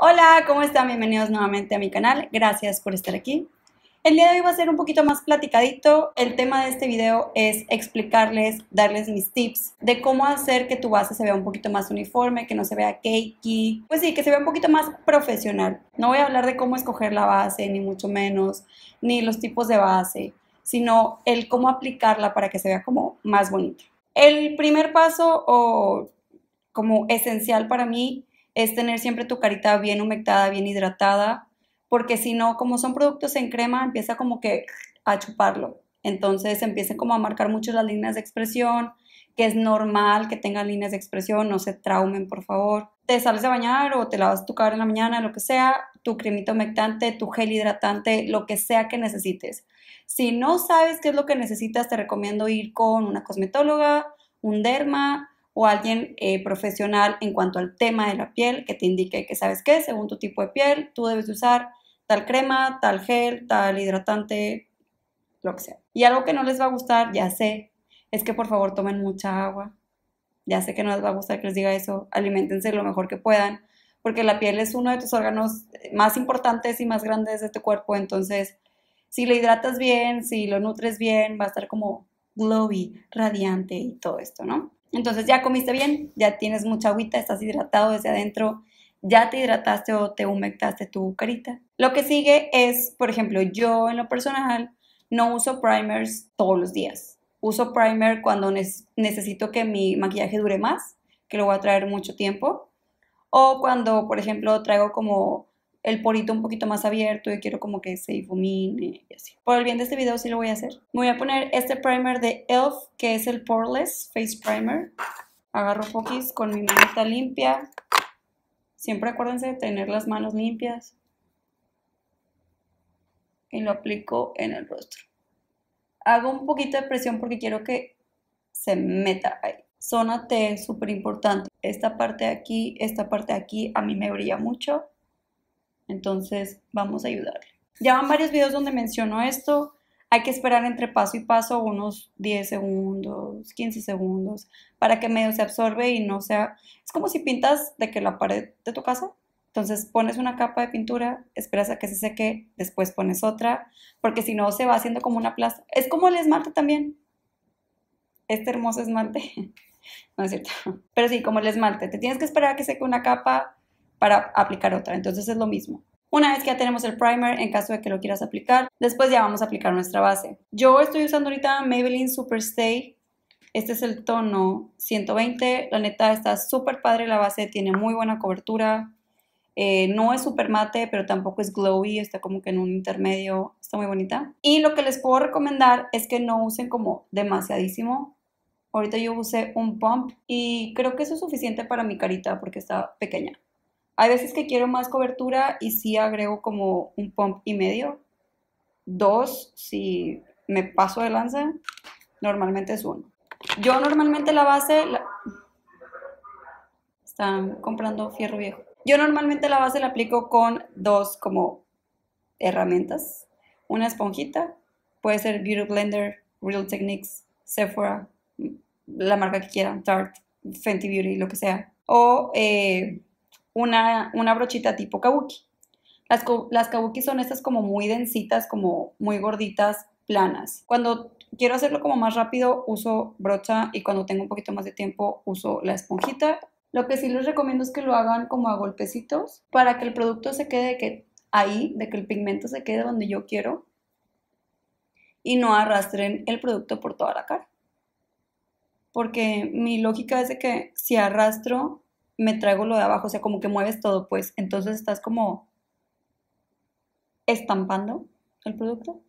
Hola, ¿cómo están? Bienvenidos nuevamente a mi canal. Gracias por estar aquí. El día de hoy va a ser un poquito más platicadito. El tema de este video es explicarles, darles mis tips de cómo hacer que tu base se vea un poquito más uniforme, que no se vea cakey. Pues sí, que se vea un poquito más profesional. No voy a hablar de cómo escoger la base, ni mucho menos, ni los tipos de base, sino el cómo aplicarla para que se vea como más bonita. El primer paso o como esencial para mí es tener siempre tu carita bien humectada, bien hidratada, porque si no, como son productos en crema, empieza como que a chuparlo. Entonces empiecen como a marcar mucho las líneas de expresión, que es normal que tengan líneas de expresión, no se traumen, por favor. Te sales a bañar o te lavas tu cara en la mañana, lo que sea, tu cremita humectante, tu gel hidratante, lo que sea que necesites. Si no sabes qué es lo que necesitas, te recomiendo ir con una cosmetóloga, un derma, o alguien eh, profesional en cuanto al tema de la piel que te indique que sabes qué, según tu tipo de piel, tú debes usar tal crema, tal gel, tal hidratante, lo que sea. Y algo que no les va a gustar, ya sé, es que por favor tomen mucha agua. Ya sé que no les va a gustar que les diga eso, aliméntense lo mejor que puedan, porque la piel es uno de tus órganos más importantes y más grandes de tu cuerpo, entonces si lo hidratas bien, si lo nutres bien, va a estar como glowy, radiante y todo esto, ¿no? Entonces ya comiste bien, ya tienes mucha agüita, estás hidratado desde adentro, ya te hidrataste o te humectaste tu carita. Lo que sigue es, por ejemplo, yo en lo personal no uso primers todos los días. Uso primer cuando necesito que mi maquillaje dure más, que lo voy a traer mucho tiempo. O cuando, por ejemplo, traigo como el porito un poquito más abierto y quiero como que se difumine y así. Por el bien de este video sí lo voy a hacer. Me voy a poner este primer de ELF, que es el Poreless Face Primer. Agarro poquis con mi manita limpia. Siempre acuérdense de tener las manos limpias. Y lo aplico en el rostro. Hago un poquito de presión porque quiero que se meta ahí. Zona T, súper importante. Esta parte de aquí, esta parte de aquí, a mí me brilla mucho. Entonces, vamos a ayudarle. Ya van varios videos donde menciono esto. Hay que esperar entre paso y paso unos 10 segundos, 15 segundos, para que medio se absorbe y no sea... Es como si pintas de que la pared de tu casa. Entonces pones una capa de pintura, esperas a que se seque, después pones otra, porque si no se va haciendo como una plaza. Es como el esmalte también. Este hermoso esmalte. No es cierto. Pero sí, como el esmalte. Te tienes que esperar a que seque una capa, para aplicar otra. Entonces es lo mismo. Una vez que ya tenemos el primer, en caso de que lo quieras aplicar, después ya vamos a aplicar nuestra base. Yo estoy usando ahorita Maybelline Superstay. Este es el tono 120. La neta está súper padre la base, tiene muy buena cobertura. Eh, no es súper mate, pero tampoco es glowy, está como que en un intermedio, está muy bonita. Y lo que les puedo recomendar es que no usen como demasiadísimo. Ahorita yo usé un pump y creo que eso es suficiente para mi carita porque está pequeña. Hay veces que quiero más cobertura y sí agrego como un pump y medio. Dos, si me paso de lanza, normalmente es uno. Yo normalmente la base... Están comprando fierro viejo. Yo normalmente la base la aplico con dos como herramientas. Una esponjita, puede ser Beauty Blender, Real Techniques, Sephora, la marca que quieran, Tarte, Fenty Beauty, lo que sea. O eh, una, brochita tipo kabuki. Las, las kabuki son estas como muy densitas, como muy gorditas, planas. Cuando quiero hacerlo como más rápido, uso brocha y cuando tengo un poquito más de tiempo, uso la esponjita. Lo que sí les recomiendo es que lo hagan como a golpecitos para que el producto se quede que ahí, de que el pigmento se quede donde yo quiero y no arrastren el producto por toda la cara. Porque mi lógica es de que si arrastro me traigo lo de abajo, o sea, como que mueves todo, pues. Entonces estás como estampando el producto,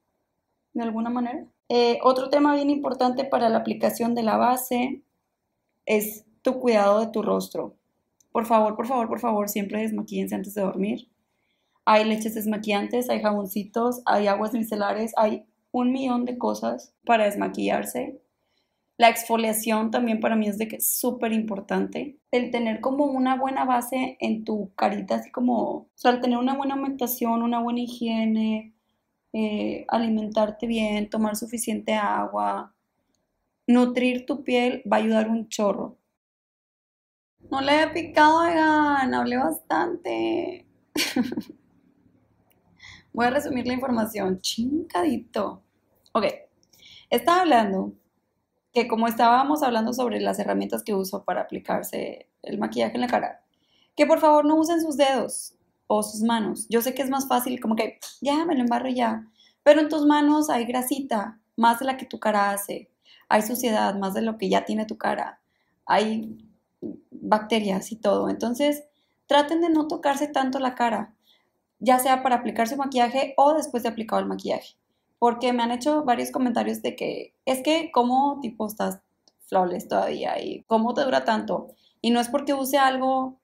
de alguna manera. Eh, otro tema bien importante para la aplicación de la base es tu cuidado de tu rostro. Por favor, por favor, por favor, siempre desmaquíense antes de dormir. Hay leches desmaquillantes, hay jaboncitos, hay aguas micelares, hay un millón de cosas para desmaquillarse la exfoliación también para mí es de que es súper importante. El tener como una buena base en tu carita, así como, o sea, tener una buena alimentación, una buena higiene, eh, alimentarte bien, tomar suficiente agua, nutrir tu piel va a ayudar un chorro. No le he picado, oigan, hablé bastante. Voy a resumir la información, chingadito Ok, estaba hablando que como estábamos hablando sobre las herramientas que uso para aplicarse el maquillaje en la cara, que por favor no usen sus dedos o sus manos. Yo sé que es más fácil, como que ya me lo embarro ya, pero en tus manos hay grasita, más de la que tu cara hace, hay suciedad, más de lo que ya tiene tu cara, hay bacterias y todo. Entonces, traten de no tocarse tanto la cara, ya sea para aplicarse el maquillaje o después de aplicado el maquillaje porque me han hecho varios comentarios de que es que cómo tipo estás flawless todavía y cómo te dura tanto. Y no es porque use algo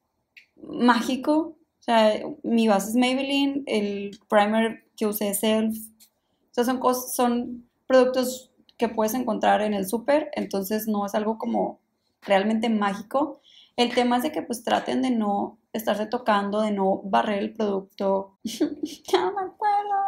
mágico, o sea, mi base es Maybelline, el primer que use es Elf, o sea, son, cosas, son productos que puedes encontrar en el súper, entonces no es algo como realmente mágico. El tema es de que pues traten de no estarse tocando, de no barrer el producto. no me acuerdo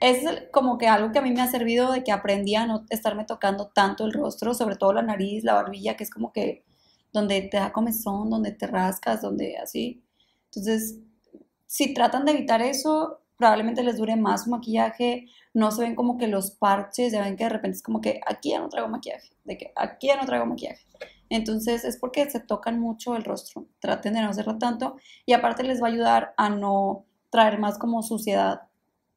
es como que algo que a mí me ha servido de que aprendí a no estarme tocando tanto el rostro, sobre todo la nariz, la barbilla, que es como que donde te da comezón, donde te rascas, donde así. Entonces, si tratan de evitar eso, probablemente les dure más su maquillaje, no se ven como que los parches, ya ven que de repente es como que aquí ya no traigo maquillaje, de que aquí ya no traigo maquillaje. Entonces es porque se tocan mucho el rostro, traten de no hacerlo tanto y aparte les va a ayudar a no traer más como suciedad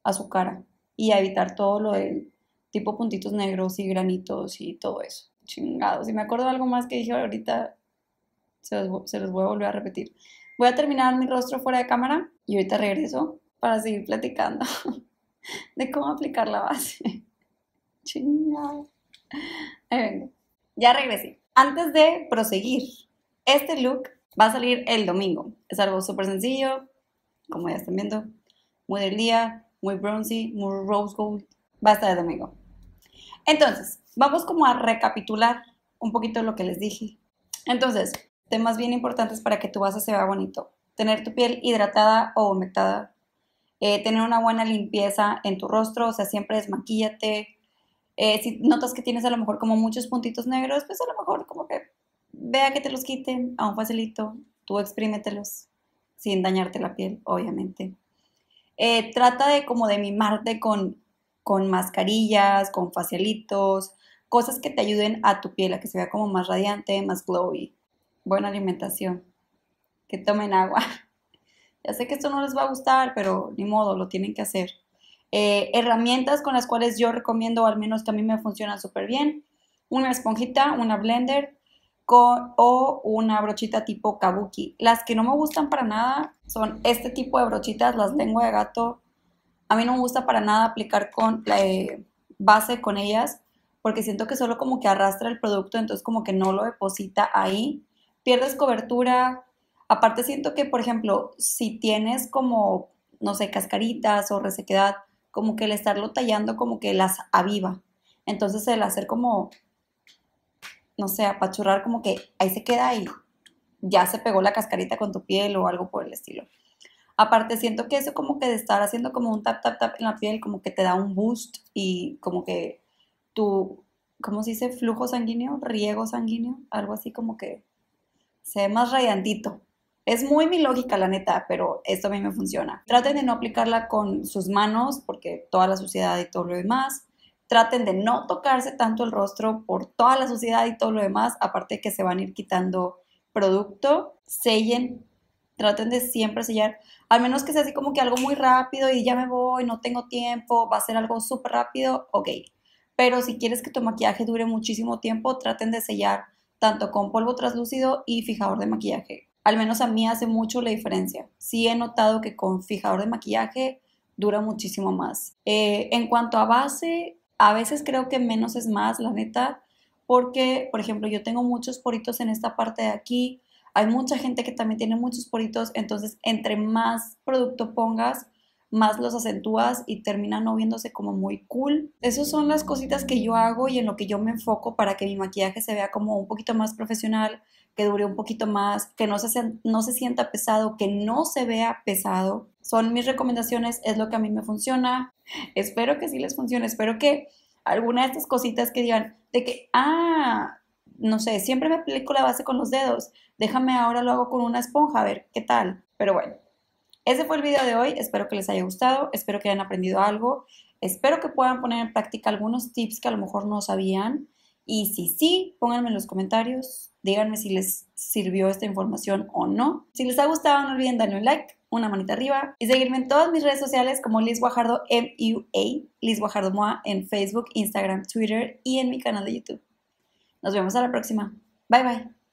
a su cara y a evitar todo lo del tipo puntitos negros y granitos y todo eso. chingados, Si me acuerdo de algo más que dije ahorita, se los, voy a volver a repetir. Voy a terminar mi rostro fuera de cámara y ahorita regreso para seguir platicando de cómo aplicar la base. Chingado. Ahí vengo. Ya regresé. Antes de proseguir, este look va a salir el domingo. Es algo súper sencillo, como ya están viendo. Muy del día, muy bronzy, muy rose gold, basta de amigo. Entonces, vamos como a recapitular un poquito lo que les dije. Entonces, temas bien importantes para que tu base se vea bonito. Tener tu piel hidratada o humectada. Eh, tener una buena limpieza en tu rostro, o sea, siempre desmaquíllate. Eh, si notas que tienes a lo mejor como muchos puntitos negros, pues a lo mejor como que vea que te los quiten a un facilito. Tú exprímetelos sin dañarte la piel, obviamente. Eh, trata de como de mimarte con, con mascarillas, con facialitos, cosas que te ayuden a tu piel, a que se vea como más radiante, más glowy. Buena alimentación. Que tomen agua. Ya sé que esto no les va a gustar, pero ni modo, lo tienen que hacer. Eh, herramientas con las cuales yo recomiendo, al menos que a mí me funciona súper bien. Una esponjita, una blender, o una brochita tipo kabuki. Las que no me gustan para nada son este tipo de brochitas, las lengua de gato. A mí no me gusta para nada aplicar con la eh, base con ellas porque siento que solo como que arrastra el producto, entonces como que no lo deposita ahí. Pierdes cobertura. Aparte siento que, por ejemplo, si tienes como, no sé, cascaritas o resequedad, como que el estarlo tallando como que las aviva. Entonces el hacer como no sé, apachurrar como que ahí se queda y ya se pegó la cascarita con tu piel o algo por el estilo. Aparte, siento que eso como que de estar haciendo como un tap, tap, tap en la piel, como que te da un boost y como que tu, ¿cómo se dice? Flujo sanguíneo, riego sanguíneo, algo así como que se ve más radiantito. Es muy mi lógica, la neta, pero esto a mí me funciona. Traten de no aplicarla con sus manos porque toda la suciedad y todo lo demás traten de no tocarse tanto el rostro por toda la suciedad y todo lo demás, aparte de que se van a ir quitando producto, sellen, traten de siempre sellar, al menos que sea así como que algo muy rápido y ya me voy, no tengo tiempo, va a ser algo súper rápido, ok. Pero si quieres que tu maquillaje dure muchísimo tiempo, traten de sellar tanto con polvo translúcido y fijador de maquillaje. Al menos a mí hace mucho la diferencia. Sí he notado que con fijador de maquillaje dura muchísimo más. Eh, en cuanto a base, a veces creo que menos es más, la neta, porque, por ejemplo, yo tengo muchos poritos en esta parte de aquí, hay mucha gente que también tiene muchos poritos, entonces entre más producto pongas, más los acentúas y terminan no viéndose como muy cool. Esas son las cositas que yo hago y en lo que yo me enfoco para que mi maquillaje se vea como un poquito más profesional, que dure un poquito más, que no se, no se sienta pesado, que no se vea pesado. Son mis recomendaciones, es lo que a mí me funciona. Espero que sí les funcione, espero que alguna de estas cositas que digan de que, ah, no sé, siempre me aplico la base con los dedos, déjame ahora lo hago con una esponja, a ver qué tal. Pero bueno, ese fue el video de hoy, espero que les haya gustado, espero que hayan aprendido algo, espero que puedan poner en práctica algunos tips que a lo mejor no sabían y si sí, pónganme en los comentarios, díganme si les sirvió esta información o no. Si les ha gustado, no olviden darle un like, una manita arriba y seguirme en todas mis redes sociales como Liz Guajardo MUA, Liz Guajardo MOA en Facebook, Instagram, Twitter y en mi canal de YouTube. Nos vemos a la próxima. Bye bye.